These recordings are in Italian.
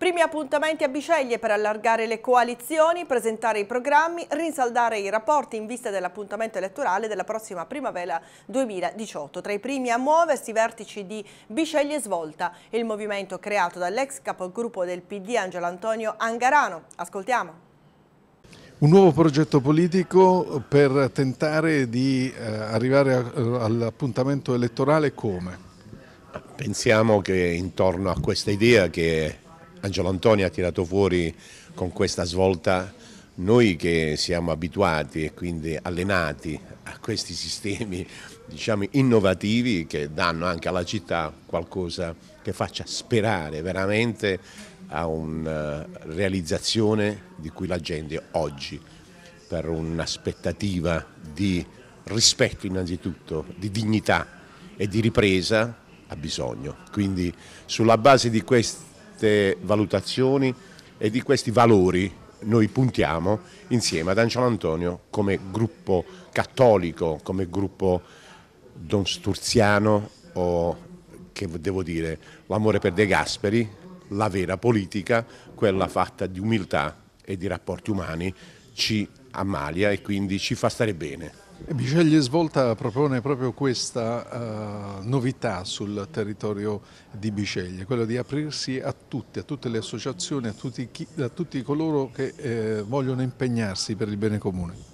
Primi appuntamenti a Biceglie per allargare le coalizioni, presentare i programmi, rinsaldare i rapporti in vista dell'appuntamento elettorale della prossima primavera 2018. Tra i primi a muoversi vertici di Biceglie Svolta, il movimento creato dall'ex capogruppo del PD Angelo Antonio Angarano. Ascoltiamo. Un nuovo progetto politico per tentare di eh, arrivare all'appuntamento elettorale come? Pensiamo che intorno a questa idea che Angelo Antonio ha tirato fuori con questa svolta noi che siamo abituati e quindi allenati a questi sistemi diciamo, innovativi che danno anche alla città qualcosa che faccia sperare veramente a una eh, realizzazione di cui la gente oggi per un'aspettativa di rispetto innanzitutto, di dignità e di ripresa ha bisogno. Quindi sulla base di questi queste valutazioni e di questi valori noi puntiamo insieme ad Angelo Antonio come gruppo cattolico, come gruppo donsturziano o che devo dire l'amore per De Gasperi, la vera politica, quella fatta di umiltà e di rapporti umani, ci ammalia e quindi ci fa stare bene. Biceglie Svolta propone proprio questa uh, novità sul territorio di Biceglie, quella di aprirsi a tutti, a tutte le associazioni, a tutti, chi, a tutti coloro che eh, vogliono impegnarsi per il bene comune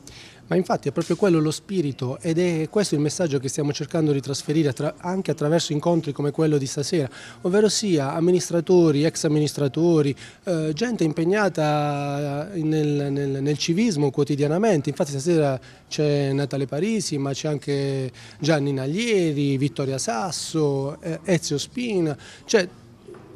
ma infatti è proprio quello lo spirito ed è questo il messaggio che stiamo cercando di trasferire anche attraverso incontri come quello di stasera, ovvero sia amministratori, ex amministratori, eh, gente impegnata nel, nel, nel, civismo quotidianamente, infatti stasera c'è Natale Parisi ma c'è anche Gianni Naglieri, Vittoria Sasso, eh, Ezio Spina, cioè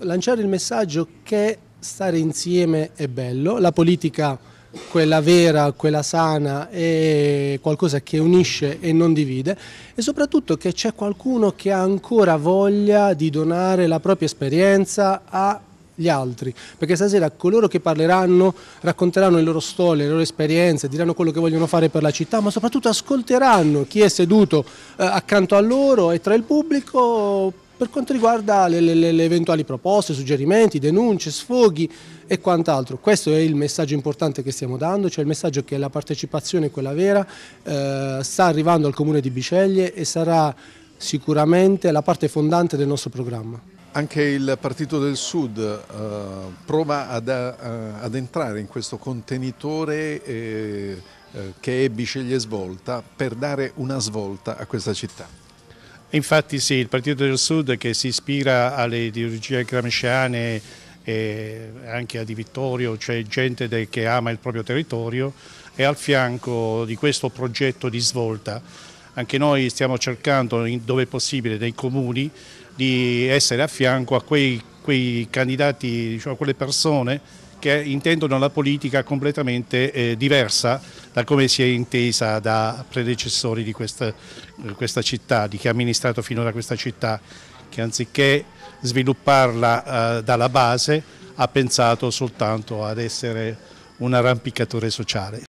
lanciare il messaggio che stare insieme è bello, la politica è quella vera, quella sana è qualcosa che unisce e non divide e soprattutto che c'è qualcuno che ha ancora voglia di donare la propria esperienza a gli altri, perché stasera coloro che parleranno racconteranno le loro storie, le loro esperienze, diranno quello che vogliono fare per la città, ma soprattutto ascolteranno chi è seduto eh, accanto a loro e tra il pubblico per quanto riguarda le, le, le, eventuali proposte, suggerimenti, denunce, sfoghi e quant'altro. Questo è il messaggio importante che stiamo dando, cioè il messaggio che la partecipazione, quella vera, eh, sta arrivando al comune di Biceglie e sarà sicuramente la parte fondante del nostro programma. Anche il Partito del Sud eh, prova ad, eh, ad, entrare in questo contenitore eh, eh, che è Biceglie Svolta per dare una svolta a questa città. Infatti sì, il Partito del Sud che si ispira alle ideologie gramsciane e anche a Di Vittorio, cioè gente che ama il proprio territorio è al fianco di questo progetto di svolta anche noi stiamo cercando dove è possibile dei comuni di essere a fianco a quei, quei candidati, diciamo, a quelle persone che intendono la politica completamente eh, diversa da come si è intesa da predecessori di questa, eh, questa città, di chi ha amministrato finora questa città, che anziché svilupparla eh, dalla base ha pensato soltanto ad essere un arrampicatore sociale.